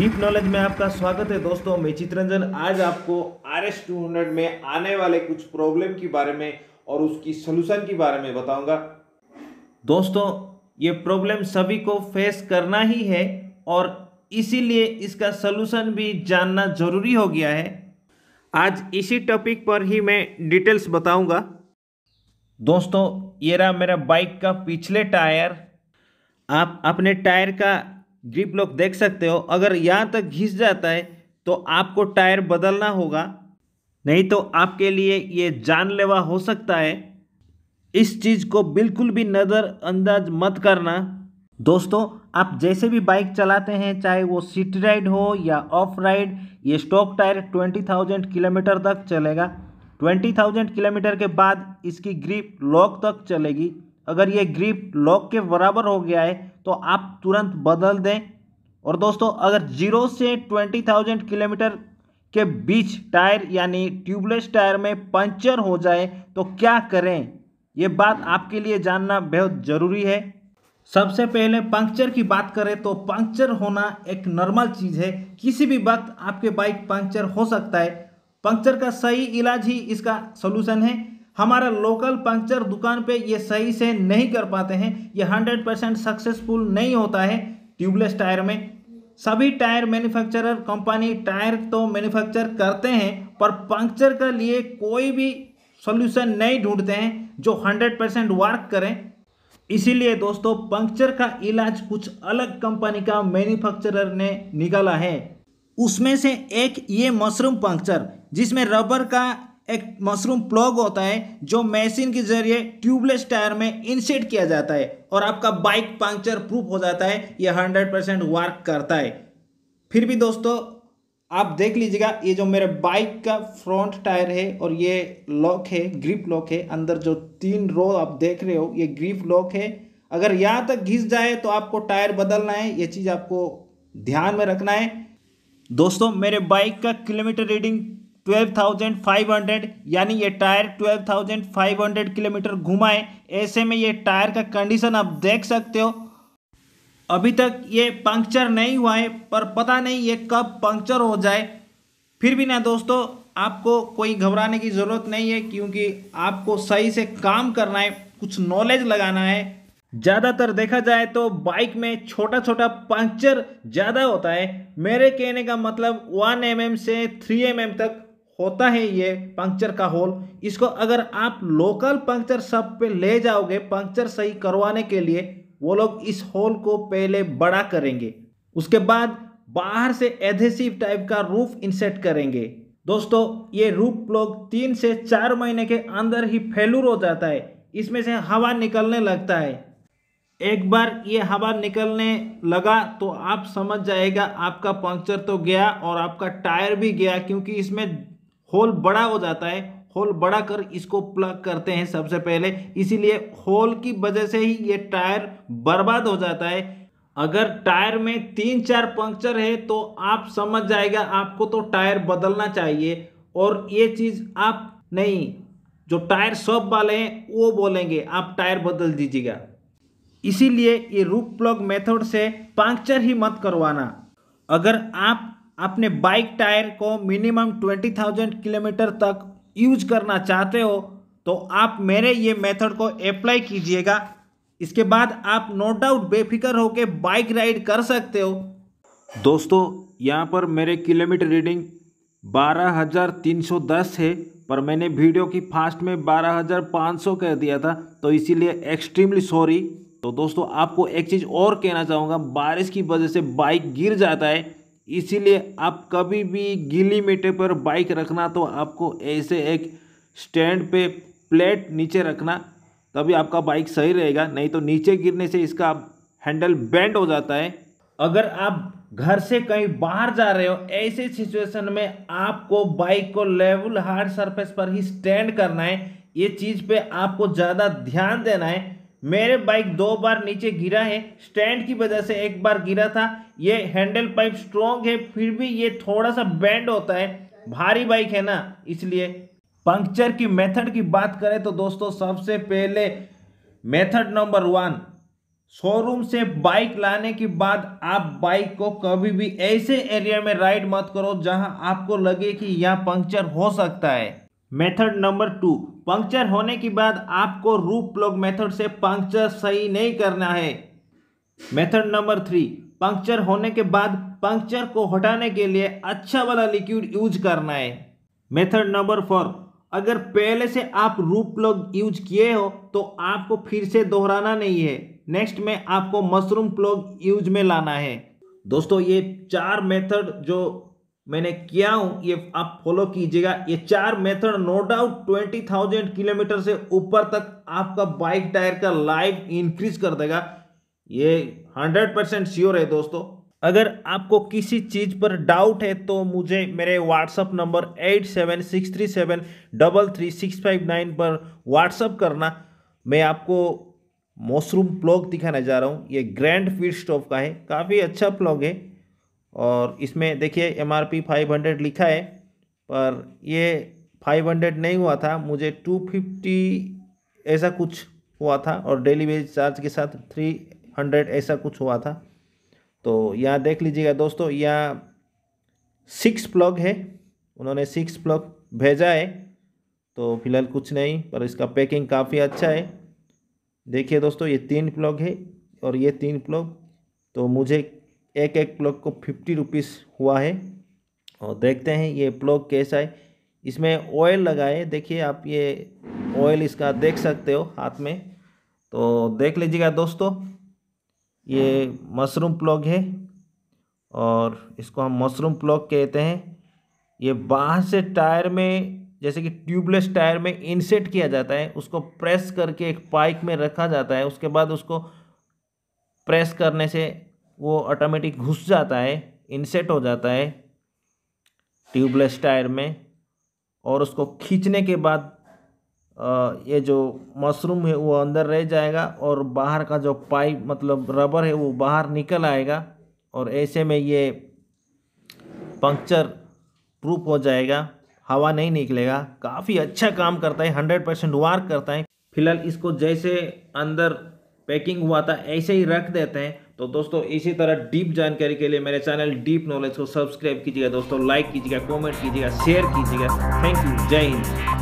deep knowledge में आपका स्वागत है दोस्तों मैं चित्रंजन आज आपको आर एस टू हंड्रेड में आने वाले कुछ प्रॉब्लम के बारे में और उसकी सोल्यूशन के बारे में बताऊंगा दोस्तों ये प्रॉब्लम सभी को फेस करना ही है और इसीलिए इसका सोल्यूशन भी जानना जरूरी हो गया है आज इसी टॉपिक पर ही मैं डिटेल्स बताऊंगा दोस्तों ये रहा मेरा बाइक का पिछले टायर आप अपने टायर का ग्रिप लॉक देख सकते हो अगर यहाँ तक घिस जाता है तो आपको टायर बदलना होगा नहीं तो आपके लिए ये जानलेवा हो सकता है इस चीज़ को बिल्कुल भी नज़रअंदाज मत करना दोस्तों आप जैसे भी बाइक चलाते हैं चाहे वो सिटी राइड हो या ऑफ राइड ये स्टॉक टायर 20,000 किलोमीटर तक चलेगा 20,000 किलोमीटर के बाद इसकी ग्रिप लॉक तक चलेगी अगर ये ग्रिप लॉक के बराबर हो गया है तो आप तुरंत बदल दें और दोस्तों अगर जीरो से ट्वेंटी थाउजेंड किलोमीटर के बीच टायर यानी ट्यूबलेस टायर में पंचर हो जाए तो क्या करें ये बात आपके लिए जानना बेहद ज़रूरी है सबसे पहले पंक्चर की बात करें तो पंक्चर होना एक नॉर्मल चीज़ है किसी भी वक्त आपके बाइक पंक्चर हो सकता है पंक्चर का सही इलाज ही इसका सोल्यूशन है हमारा लोकल पंक्चर दुकान पे ये सही से नहीं कर पाते हैं ये हंड्रेड परसेंट सक्सेसफुल नहीं होता है ट्यूबलेस टायर में सभी टायर मैन्युफैक्चरर कंपनी टायर तो मैन्युफैक्चर करते हैं पर पंक्चर के लिए कोई भी सॉल्यूशन नहीं ढूंढते हैं जो हंड्रेड परसेंट वर्क करें इसीलिए दोस्तों पंक्चर का इलाज कुछ अलग कंपनी का मैन्युफैक्चरर ने निकाला है उसमें से एक ये मशरूम पंक्चर जिसमें रबर का एक मशरूम प्लॉग होता है जो मशीन के जरिए ट्यूबलेस टायर में इंसेट किया जाता है और आपका बाइक पंक्चर प्रूफ हो जाता है यह हंड्रेड परसेंट वर्क करता है फिर भी दोस्तों आप देख लीजिएगा ये जो मेरे बाइक का फ्रंट टायर है और ये लॉक है ग्रिप लॉक है अंदर जो तीन रो आप देख रहे हो ये ग्रिप लॉक है अगर यहाँ तक घिस जाए तो आपको टायर बदलना है ये चीज़ आपको ध्यान में रखना है दोस्तों मेरे बाइक का kilometre reading twelve thousand five hundred यानी ये tyre twelve thousand five hundred kilometre घुमा है ऐसे में ये टायर का कंडीशन आप देख सकते हो अभी तक ये पंक्चर नहीं हुआ है पर पता नहीं ये कब पंक्चर हो जाए फिर भी ना दोस्तों आपको कोई घबराने की ज़रूरत नहीं है क्योंकि आपको सही से काम करना है कुछ नॉलेज लगाना है ज़्यादातर देखा जाए तो बाइक में छोटा छोटा पंक्चर ज़्यादा होता है मेरे कहने का मतलब 1 एम mm से 3 एम mm तक होता है ये पंक्चर का होल इसको अगर आप लोकल पंक्चर शॉप पे ले जाओगे पंक्चर सही करवाने के लिए वो लोग इस होल को पहले बड़ा करेंगे उसके बाद बाहर से एधेसिव टाइप का रूफ इंसेट करेंगे दोस्तों ये रूफ लोग तीन से चार महीने के अंदर ही फेलूर हो जाता है इसमें से हवा निकलने लगता है एक बार ये हवा निकलने लगा तो आप समझ जाएगा आपका पंक्चर तो गया और आपका टायर भी गया क्योंकि इसमें होल बड़ा हो जाता है होल बड़ा कर इसको प्लग करते हैं सबसे पहले इसीलिए होल की वजह से ही ये टायर बर्बाद हो जाता है अगर टायर में तीन चार पंक्चर है तो आप समझ जाएगा आपको तो टायर बदलना चाहिए और ये चीज़ आप नहीं जो टायर शॉप वाले हैं वो बोलेंगे आप टायर बदल दीजिएगा इसीलिए ये रूप प्लग मेथड से पंक्चर ही मत करवाना अगर आप अपने बाइक टायर को मिनिमम ट्वेंटी थाउजेंड किलोमीटर तक यूज करना चाहते हो तो आप मेरे ये मेथड को अप्लाई कीजिएगा इसके बाद आप नो डाउट बेफिक्र होकर बाइक राइड कर सकते हो दोस्तों यहाँ पर मेरे किलोमीटर रीडिंग 12,310 है पर मैंने वीडियो की फास्ट में 12,500 कह दिया था तो इसीलिए एक्सट्रीमली सॉरी तो दोस्तों आपको एक चीज़ और कहना चाहूँगा बारिश की वजह से बाइक गिर जाता है इसीलिए आप कभी भी गीली मिट्टी पर बाइक रखना तो आपको ऐसे एक स्टैंड पे प्लेट नीचे रखना तभी आपका बाइक सही रहेगा नहीं तो नीचे गिरने से इसका हैंडल बेंड हो जाता है अगर आप घर से कहीं बाहर जा रहे हो ऐसे सिचुएशन में आपको बाइक को लेवल हार्ड सरफेस पर ही स्टैंड करना है ये चीज़ पे आपको ज़्यादा ध्यान देना है मेरे बाइक दो बार नीचे गिरा है स्टैंड की वजह से एक बार गिरा था ये हैंडल पाइप स्ट्रॉन्ग है फिर भी ये थोड़ा सा बैंड होता है भारी बाइक है ना इसलिए पंक्चर की मेथड की बात करें तो दोस्तों सबसे पहले मेथड नंबर वन शोरूम से बाइक लाने के बाद आप बाइक को कभी भी ऐसे एरिया में राइड मत करो जहां आपको लगे कि यहां पंक्चर हो सकता है मेथड नंबर टू पंक्चर होने के बाद आपको रूप प्लग मेथड से पंक्चर सही नहीं करना है मेथड नंबर थ्री पंक्चर होने के बाद पंक्चर को हटाने के लिए अच्छा वाला लिक्विड यूज करना है मेथड नंबर फोर अगर पहले से आप रूप प्लग यूज किए हो तो आपको फिर से दोहराना नहीं है नेक्स्ट में आपको मशरूम प्लग यूज में लाना है दोस्तों ये चार मेथड जो मैंने किया हूं ये आप फॉलो कीजिएगा ये चार method no doubt twenty thousand kilometre से ऊपर तक आपका बाइक टायर का लाइफ इंक्रीज कर देगा ये हंड्रेड परसेंट श्योर है दोस्तों अगर आपको किसी चीज़ पर डाउट है तो मुझे मेरे WhatsApp number eight seven six three seven double three six five nine पर व्हाट्सअप करना मैं आपको मशरूम प्लॉग दिखाने जा रहा हूँ ये ग्रैंड फीड स्टोव का है काफ़ी अच्छा प्लॉग है और इसमें देखिए M R P five hundred लिखा है पर ये फाइव हंड्रेड नहीं हुआ था मुझे टू फिफ्टी ऐसा कुछ हुआ था और डेली वेज चार्ज के साथ थ्री हंड्रेड ऐसा कुछ हुआ था तो यहाँ देख लीजिएगा दोस्तों यहाँ सिक्स प्लग है उन्होंने सिक्स प्लग भेजा है तो फिलहाल कुछ नहीं पर इसका पैकिंग काफ़ी अच्छा है देखिए दोस्तों ये तीन प्लग है और ये तीन प्लग तो मुझे एक एक प्लग को फिफ्टी रुपीज़ हुआ है और देखते हैं ये प्लग कैसा है इसमें ऑयल लगाए देखिए आप ये ऑयल इसका देख सकते हो हाथ में तो देख लीजिएगा दोस्तों ये मशरूम प्लग है और इसको हम मशरूम प्लग कहते हैं ये बाहर से टायर में जैसे कि ट्यूबलेस टायर में इंसेट किया जाता है उसको प्रेस करके एक पाइप में रखा जाता है उसके बाद उसको प्रेस करने से वो ऑटोमेटिक घुस जाता है इंसेट हो जाता है ट्यूबलेस टायर में और उसको खींचने के बाद ये जो मशरूम है वो अंदर रह जाएगा और बाहर का जो पाइप मतलब रबर है वो बाहर निकल आएगा और ऐसे में ये पंक्चर प्रूफ हो जाएगा हवा नहीं निकलेगा काफ़ी अच्छा काम करता है हंड्रेड परसेंट वार्क करता है फिलहाल इसको जैसे अंदर पैकिंग हुआ था ऐसे ही रख देते हैं तो दोस्तों इसी तरह डीप जानकारी के लिए मेरे चैनल डीप नॉलेज को सब्सक्राइब कीजिएगा दोस्तों लाइक कीजिएगा कमेंट कीजिएगा शेयर कीजिएगा थैंक यू जय हिंद